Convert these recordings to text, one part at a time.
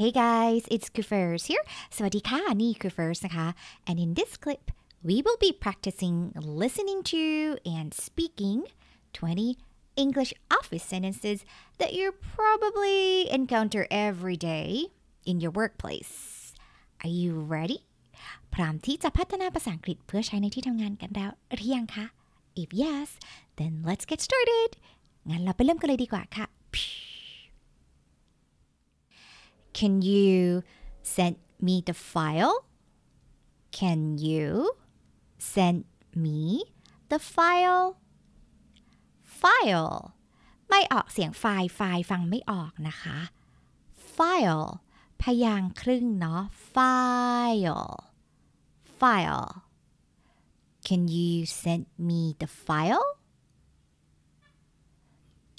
Hey guys, it's Kufers here. ni Kufers นะคะ and in this clip we will be practicing listening to and speaking 20 English office sentences that you probably encounter every day in your workplace. Are you ready? If yes, then let's get started. งั้นเราไปเริ่มกันเลยดีกว่าค่ะ Can you send me the file Can you send me the file file ไม่ออกเสียงไฟล์ไฟล์ฟังไม่ออกนะคะ file พยางครึ่งเนาะ file file Can you send me the file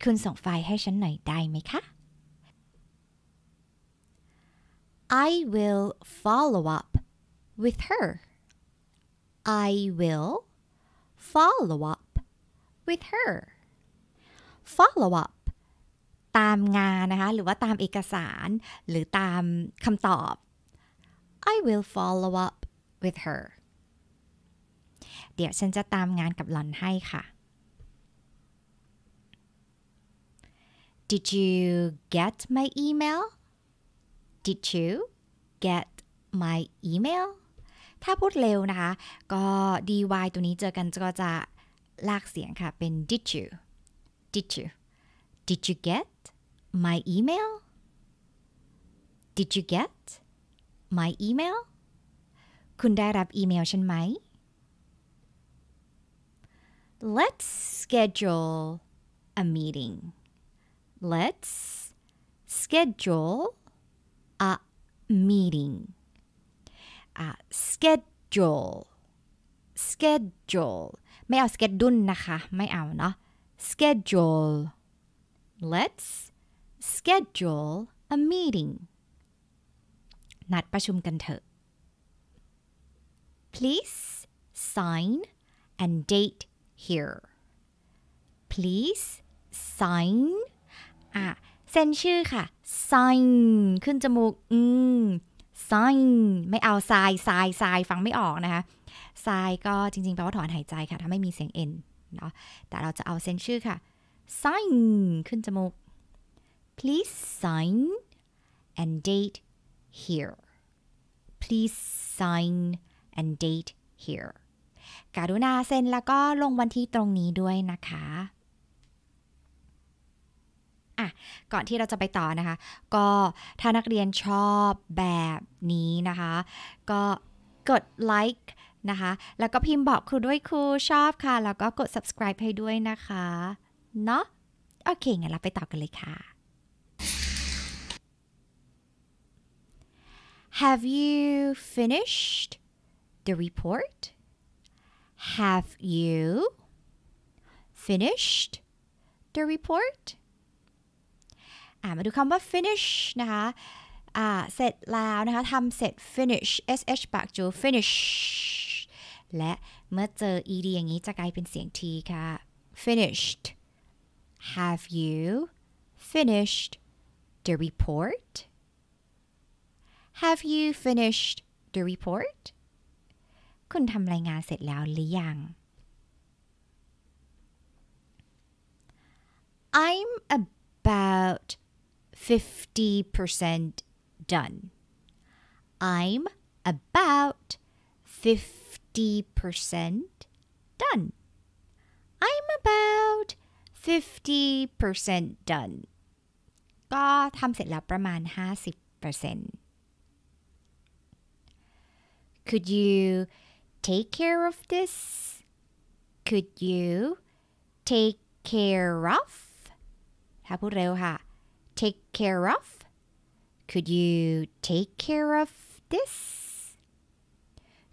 คุณส่งไฟล์ให้ฉันหน่อยได้ไหมคะ I will follow up with her. I will follow up with her follow up ตามงานนะคะหรือว่าตามเอกสารหรือตามคำตอบ. I will follow up with her เดี๋ยวฉันจะตามงานกับหลอนให้ค่ะ Did you get my email? Did you get my email ถ้าพูดเร็วนะคะ ก็ dy ตัวนี้เจอกัน ก็จะลากเสียงค่ะ เป็น did you did you did you get my email did you get my email คุณได้รับอีเมลฉันไหม Let's schedule a meeting Let's schedule a meeting. A schedule schedule ไม่เอา schedule นะคะไม่เอาเนาะ schedule let's schedule a meeting นัดประชุมกันเถอะ please sign and date here please sign Ah. เซ็นชื่อค่ะ sign ขึ้นจมูกอืม sign ไม่เอาทรายทรายทรายฟังไม่ออกนะคะทรายก็จริงๆแปลว่าถอนหายใจค่ะ ถ้าไม่มีเสียงเอ็นเนาะแต่เราจะเอาเซ็นชื่อค่ะ sign ขึ้นจมูก please sign and date here please sign and date here การุณาเซ็นแล้วก็ลงวันที่ตรงนี้ด้วยนะคะก่อนที่เราจะไปต่อนะคะ ก็ถ้านักเรียนชอบแบบนี้นะคะ ก็กดไลค์นะคะ แล้วก็พิมพ์บอกครูด้วยครูชอบค่ะ แล้วก็กด subscribe ให้ด้วยนะคะ เนาะโอเคงั้นเราไปต่อกันเลยค่ะ Have you finished the report? Have you finished the report? ่ามาดูคำว่า finish นะคะ อ่าเสร็จแล้วนะคะ ทำเสร็จ finish sh ปากจู finish และเมื่อเจอ ed อย่างนี้ จะกลายเป็นเสียง t ค่ะ finished have you finished the report have you finished the report คุณทำรายงานเสร็จแล้วหรือยัง I'm about 50% done. I'm about 50% done. I'm about 50% done. ก็ทำเสร็จแล้วประมาณ50% Could you take care of this? Could you take care of? ถ้าพูดเร็วค่ะ take care of? Could you take care of this?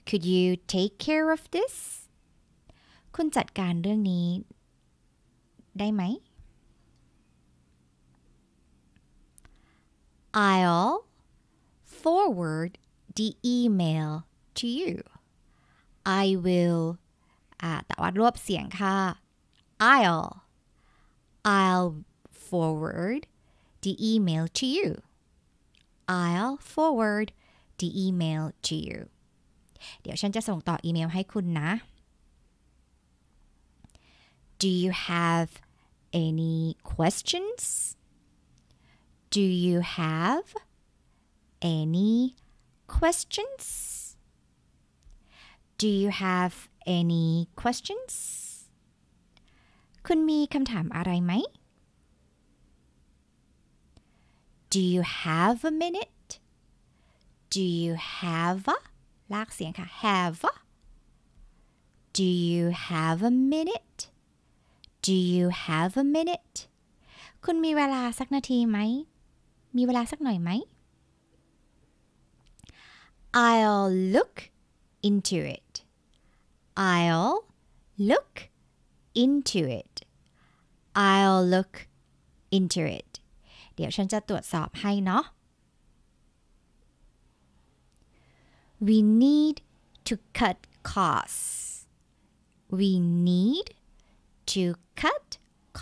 Could you take care of this? คุณจัดการเรื่องนี้ได้ไหม I'll forward the email to you. I will แต่ว่ารวบเสียงค่ะ I'll I'll forward the email to you. I'll forward the email to you เดี๋ยวฉันจะส่งต่ออีเมลให้คุณนะ Do you have any questions? Do you have any questions? Do you have any questions? คุณมีคำถามอะไรไหม Do you have a minute? Do you have a? ลากเสียงค่ะ have a. Do you have a minute? Do you have a minute? คณมเวลาสกนาทไหม มีเวลาสักหน่อยไหม I'll look into it. I'll look into it. I'll look into it. เดี๋ยวฉันจะตรวจสอบให้เนาะ We need to cut costs We need to cut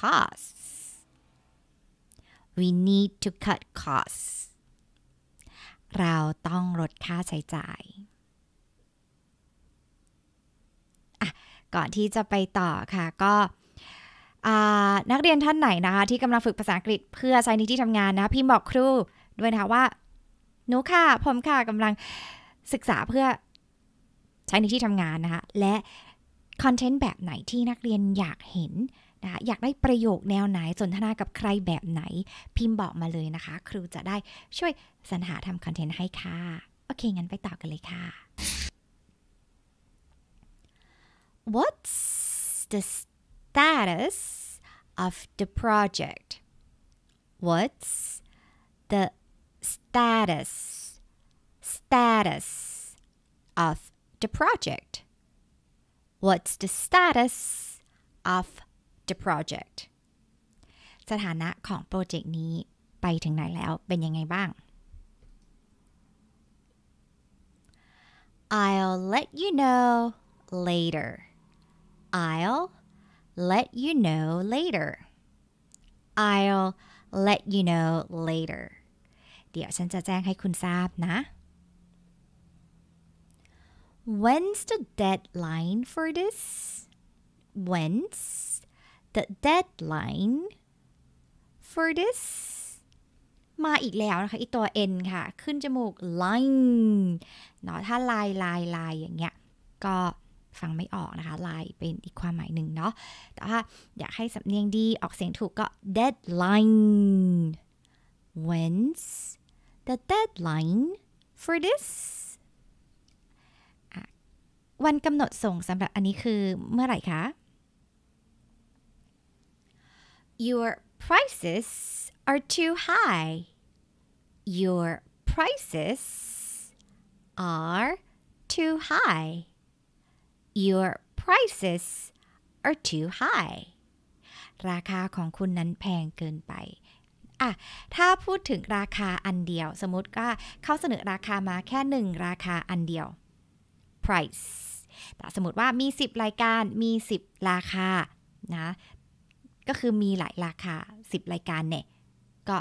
costs We need to cut costs เราต้องลดค่าใช้จ่าย ก่อนที่จะไปต่อค่ะก็นักเรียนท่านไหนนะคะที่กำลังฝึกภาษาอังกฤษเพื่อใช้ในที่ทำงานนะพิมพ์บอกครูด้วยนะคะว่าหนูค่ะผมค่ะกำลังศึกษาเพื่อใช้ในที่ทำงานนะคะและคอนเทนต์แบบไหนที่นักเรียนอยากเห็นนะคะอยากได้ประโยคแนวไหนสนทนากับใครแบบไหนพิมพ์บอกมาเลยนะคะ ครูจะได้ช่วยสรรหาทำคอนเทนต์ให้ค่ะโอเค งั้นไปต่อกันเลยค่ะ What's the status of the project? What's the status status of the project? What's the status of the project? สถานะของโปรเจกต์นี้ไปถึงไหนแล้วเป็นยังไงบ้าง I'll let you know later. I'll let you know later I'll let you know later เดี๋ยวฉันจะแจ้งให้คุณทราบนะ When's the deadline for this When's the deadline for this มาอีกแล้วนะคะอีตัว n ค่ะขึ้นจมูก line เนาะถ้าลายลายลายอย่างเงี้ยก็ฟังไม่ออกนะคะลายเป็นอีกความหมายหนึ่งเนาะแต่ว่าอยากให้สำเนียงดีออกเสียงถูกก็ deadline when's the deadline for this วันกำหนดส่งสำหรับ อันนี้คือเมื่อไหร่คะ Your prices are too high Your prices are too high your prices are too high ราคาของคุณนั้นแพงเกินไป อ่ะ ถ้าพูดถึงราคาอันเดียว สมมติว่าเขาเสนอราคามาแค่หนึ่งราคาอันเดียว price แต่สมมติว่ามี 10 รายการ มี 10 ราคา นะ ก็คือมีหลายราคา 10 รายการเนี่ย ก็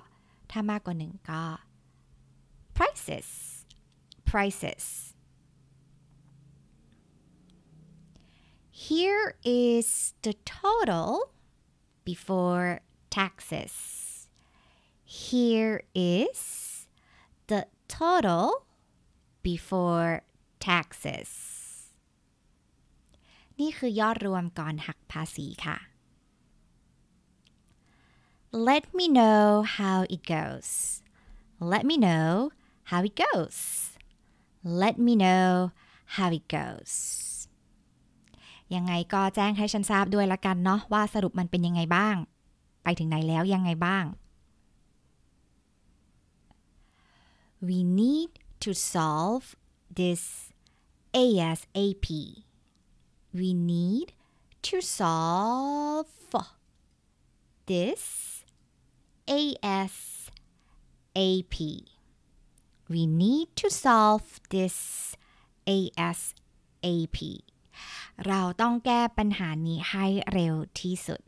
ถ้ามากกว่าหนึ่งก็ prices prices Here is the total before taxes. Here is the total before taxes นี่คือ ยอดรวมก่อนหักภาษีค่ะ Let me know how it goes Let me know how it goes Let me know how it goes ยังไงก็แจ้งให้ฉันทราบด้วยละกันเนาะว่าสรุปมันเป็นยังไงบ้าง ไปถึงไหนแล้วยังไงบ้าง we need to solve this ASAP we need to solve this ASAP we need to solve this ASAP เราต้องแก้ปัญหานี้ให้เร็วที่สุด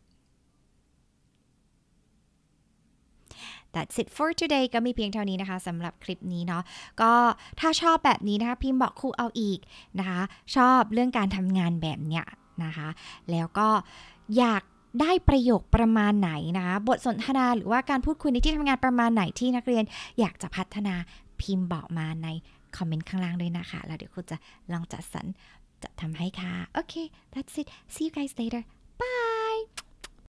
That's it for today ก็มีเพียงเท่านี้นะคะสำหรับคลิปนี้เนาะ ก็ถ้าชอบแบบนี้นะคะพิมพ์บอกครูเอาอีกนะคะชอบเรื่องการทำงานแบบเนี้ยนะคะ แล้วก็อยากได้ประโยคประมาณไหนนะคะบทสนทนาหรือว่าการพูดคุยในที่ทำงานประมาณไหนที่นักเรียนอยากจะพัฒนาพิมพ์บอกมาในคอมเมนต์ข้างล่างด้วยนะคะแล้วเดี๋ยวครูจะลองจัดสรร Okay, that's it. See you guys later. Bye.